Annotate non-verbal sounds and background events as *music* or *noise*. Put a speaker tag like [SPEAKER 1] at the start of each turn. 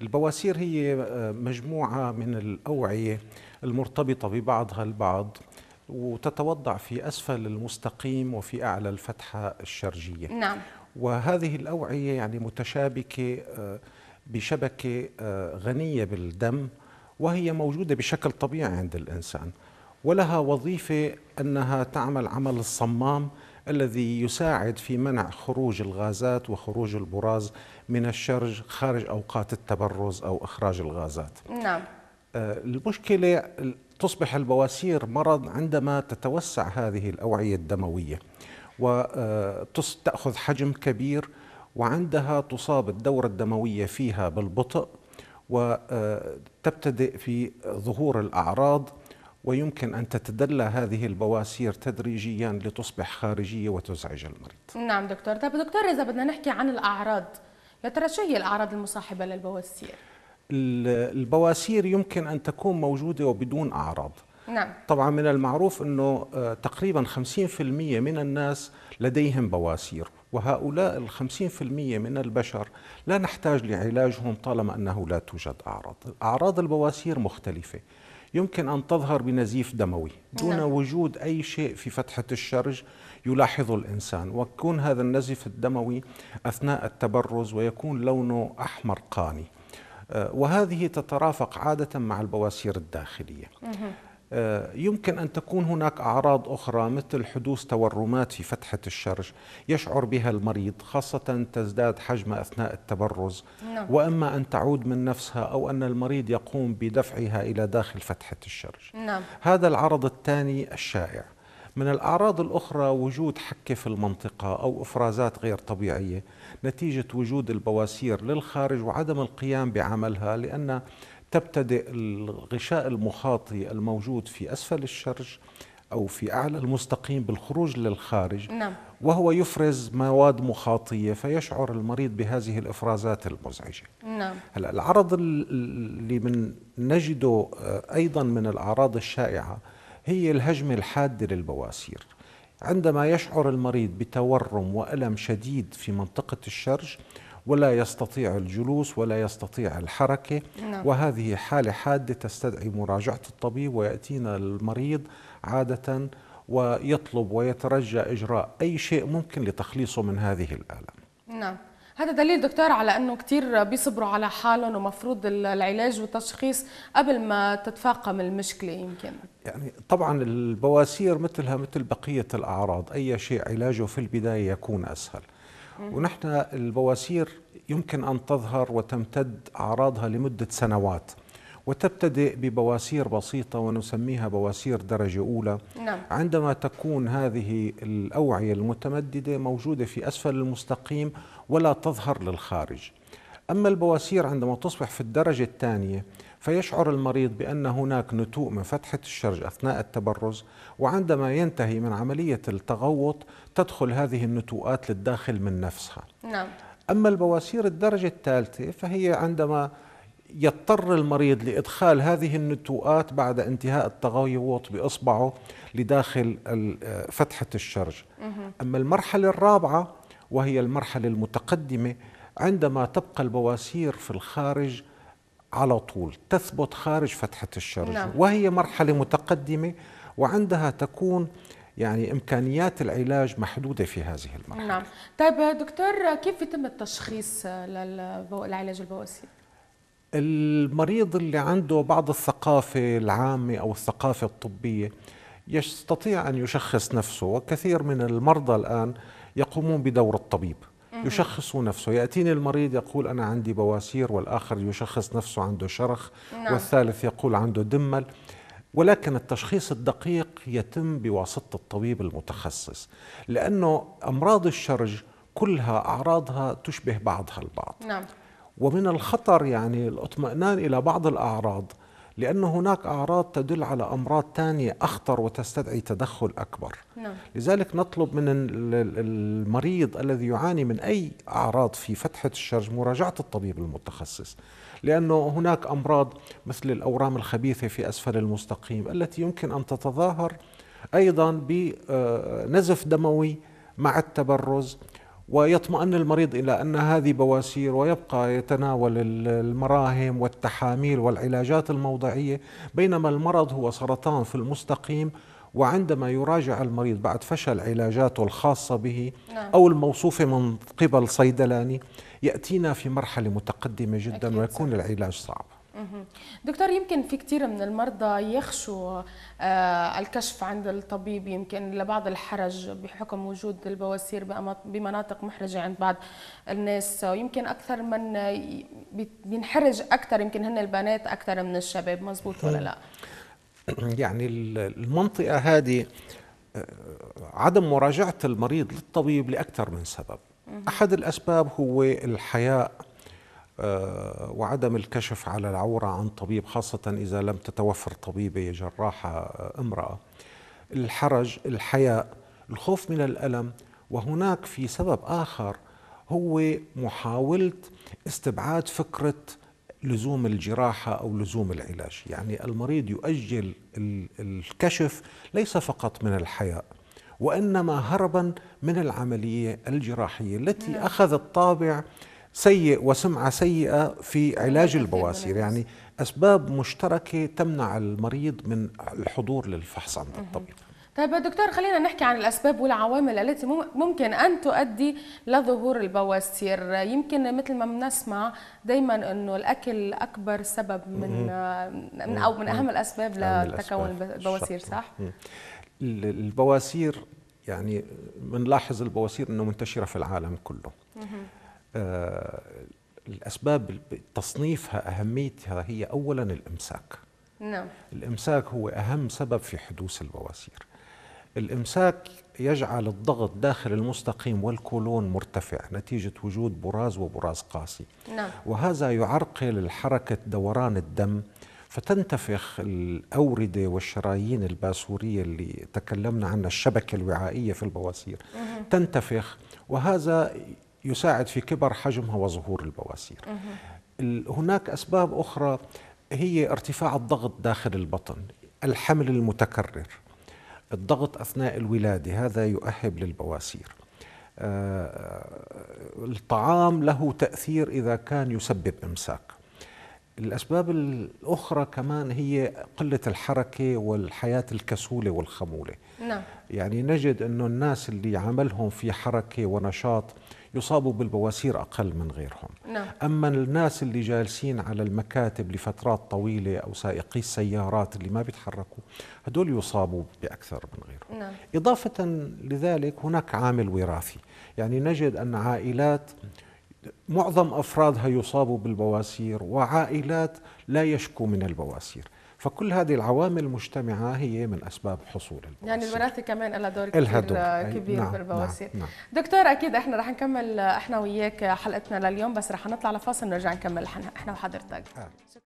[SPEAKER 1] البواسير هي آه، مجموعة من الأوعية المرتبطة ببعضها البعض وتتوضع في أسفل المستقيم وفي أعلى الفتحة الشرجية نعم وهذه الأوعية يعني متشابكة آه، بشبكة آه، غنية بالدم وهي موجودة بشكل طبيعي عند الإنسان ولها وظيفة أنها تعمل عمل الصمام الذي يساعد في منع خروج الغازات وخروج البراز من الشرج خارج أوقات التبرز أو إخراج الغازات نعم آه، المشكلة تصبح البواسير مرض عندما تتوسع هذه الأوعية الدموية وتأخذ آه، حجم كبير وعندها تصاب الدورة الدموية فيها بالبطء وتبتدئ آه، في ظهور الأعراض ويمكن أن تتدلى هذه البواسير تدريجيا لتصبح خارجية وتزعج المريض
[SPEAKER 2] نعم دكتور طيب دكتور إذا بدنا نحكي عن الأعراض يا ترى شو هي الأعراض المصاحبة للبواسير؟
[SPEAKER 1] البواسير يمكن أن تكون موجودة وبدون أعراض نعم. طبعا من المعروف أنه آه، تقريبا 50% من الناس لديهم بواسير وهؤلاء ال 50% من البشر لا نحتاج لعلاجهم طالما أنه لا توجد أعراض أعراض البواسير مختلفة يمكن أن تظهر بنزيف دموي دون نعم. وجود أي شيء في فتحة الشرج يلاحظه الإنسان ويكون هذا النزيف الدموي أثناء التبرز ويكون لونه أحمر قاني آه، وهذه تترافق عادة مع البواسير الداخلية يمكن أن تكون هناك أعراض أخرى مثل حدوث تورمات في فتحة الشرج يشعر بها المريض خاصة تزداد حجم أثناء التبرز نعم. وإما أن تعود من نفسها أو أن المريض يقوم بدفعها إلى داخل فتحة الشرج نعم. هذا العرض الثاني الشائع من الأعراض الأخرى وجود حكة في المنطقة أو إفرازات غير طبيعية نتيجة وجود البواسير للخارج وعدم القيام بعملها لأن تبتدئ الغشاء المخاطي الموجود في أسفل الشرج أو في أعلى المستقيم بالخروج للخارج نعم. وهو يفرز مواد مخاطية فيشعر المريض بهذه الإفرازات المزعجة نعم. هلأ العرض اللي من نجده آه، أيضا من الأعراض الشائعة هي الهجمة الحادة للبواسير عندما يشعر المريض بتورم وألم شديد في منطقة الشرج ولا يستطيع الجلوس ولا يستطيع الحركة نعم. وهذه حالة حادة تستدعي مراجعة الطبيب ويأتينا المريض عادة ويطلب ويترجى إجراء أي شيء ممكن لتخليصه من هذه الآلام
[SPEAKER 2] نعم هذا دليل دكتور على انه كثير بيصبروا على حالهم ومفروض العلاج والتشخيص قبل ما تتفاقم المشكله يمكن
[SPEAKER 1] يعني طبعا البواسير مثلها مثل بقيه الاعراض اي شيء علاجه في البدايه يكون اسهل ونحن البواسير يمكن أن تظهر وتمتد أعراضها لمدة سنوات وتبتدئ ببواسير بسيطة ونسميها بواسير درجة أولى نعم. عندما تكون هذه الأوعية المتمددة موجودة في أسفل المستقيم ولا تظهر للخارج أما البواسير عندما تصبح في الدرجة الثانية فيشعر المريض بأن هناك نتوء من فتحة الشرج أثناء التبرز وعندما ينتهي من عملية التغوط تدخل هذه النتوءات للداخل من نفسها نعم. أما البواسير الدرجة الثالثة فهي عندما يضطر المريض لإدخال هذه النتوءات بعد انتهاء التغوط بإصبعه لداخل فتحة الشرج أما المرحلة الرابعة وهي المرحلة المتقدمة عندما تبقى البواسير في الخارج على طول تثبت خارج فتحة الشرج نعم. وهي مرحلة متقدمة وعندها تكون يعني إمكانيات العلاج محدودة في هذه المرحلة
[SPEAKER 2] نعم طيب دكتور كيف يتم التشخيص للعلاج البواسير؟
[SPEAKER 1] المريض اللي عنده بعض الثقافة العامة أو الثقافة الطبية يستطيع أن يشخص نفسه وكثير من المرضى الآن يقومون بدور الطبيب يشخص نفسه يأتيني المريض يقول أنا عندي بواسير والآخر يشخص نفسه عنده شرخ نعم. والثالث يقول عنده دمل ولكن التشخيص الدقيق يتم بواسطة الطبيب المتخصص لأنه أمراض الشرج كلها أعراضها تشبه بعضها البعض نعم. ومن الخطر يعني الاطمئنان إلى بعض الأعراض لأن هناك أعراض تدل على أمراض تانية أخطر وتستدعي تدخل أكبر نعم. لذلك نطلب من المريض الذي يعاني من أي أعراض في فتحة الشرج مراجعة الطبيب المتخصص لأنه هناك أمراض مثل الأورام الخبيثة في أسفل المستقيم التي يمكن أن تتظاهر أيضا بنزف آه، دموي مع التبرز ويطمئن المريض إلى أن هذه بواسير ويبقى يتناول المراهم والتحاميل والعلاجات الموضعية بينما المرض هو سرطان في المستقيم وعندما يراجع المريض بعد فشل علاجاته الخاصة به نعم. أو الموصوفة من قبل صيدلاني يأتينا في مرحلة متقدمة جدا ويكون العلاج صعب
[SPEAKER 2] دكتور يمكن في كثير من المرضى يخشوا آه، الكشف عند الطبيب يمكن لبعض الحرج بحكم وجود البواسير بمناطق محرجة عند بعض الناس ويمكن أكثر من بينحرج أكثر يمكن هن البنات أكثر من الشباب مزبوط ولا لا
[SPEAKER 1] *clears throat* يعني المنطقة هذه آه، عدم مراجعة المريض للطبيب لأكثر من سبب أحد الأسباب هو الحياء آه، وعدم الكشف على العورة عن طبيب خاصة إذا لم تتوفر طبيبة جراحة آه، امرأة الحرج الحياء الخوف من الألم وهناك في سبب آخر هو محاولة استبعاد فكرة لزوم الجراحة أو لزوم العلاج يعني المريض يؤجل الكشف ليس فقط من الحياء وإنما هربا من العملية الجراحية التي نعم. أخذت طابع سيء وسمعة سيئة في علاج البواسير يعني أسباب مشتركة تمنع المريض من الحضور للفحص عند الطبيب
[SPEAKER 2] طيب دكتور خلينا نحكي عن الأسباب والعوامل التي ممكن أن تؤدي لظهور البواسير يمكن مثل ما بنسمع دايما أنه الأكل أكبر سبب من, من أو من أهم الأسباب لتكون البواسير صح؟
[SPEAKER 1] البواسير يعني بنلاحظ البواسير أنه منتشرة في العالم كله آه، الأسباب تصنيفها أهميتها هي أولا الإمساك نعم الإمساك هو أهم سبب في حدوث البواسير الإمساك يجعل الضغط داخل المستقيم والكولون مرتفع نتيجة وجود براز وبراز قاسي نعم. وهذا يعرقل حركة دوران الدم فتنتفخ الأوردة والشرايين الباسورية اللي تكلمنا عنها الشبكة الوعائية في البواسير مه. تنتفخ وهذا يساعد في كبر حجمها وظهور البواسير هناك أسباب أخرى هي ارتفاع الضغط داخل البطن الحمل المتكرر الضغط أثناء الولادة هذا يؤهب للبواسير آه، الطعام له تأثير إذا كان يسبب إمساك الأسباب الأخرى كمان هي قلة الحركة والحياة الكسولة والخمولة نعم. يعني نجد أنه الناس اللي عملهم في حركة ونشاط يصابوا بالبواسير أقل من غيرهم نعم. أما الناس اللي جالسين على المكاتب لفترات طويلة أو سائقي السيارات اللي ما بيتحركوا هدول يصابوا بأكثر من غيرهم نعم. إضافة لذلك هناك عامل وراثي يعني نجد أن عائلات معظم افرادها يصابوا بالبواسير وعائلات لا يشكو من البواسير فكل هذه العوامل مجتمعة هي من أسباب حصول البواسير
[SPEAKER 2] يعني الوراثة كمان لها دور كبير, دور. كبير نعم بالبواسير نعم نعم. دكتور أكيد إحنا رح نكمل إحنا وياك حلقتنا لليوم بس رح نطلع لفاصل نرجع نكمل إحنا وحضرتك آه.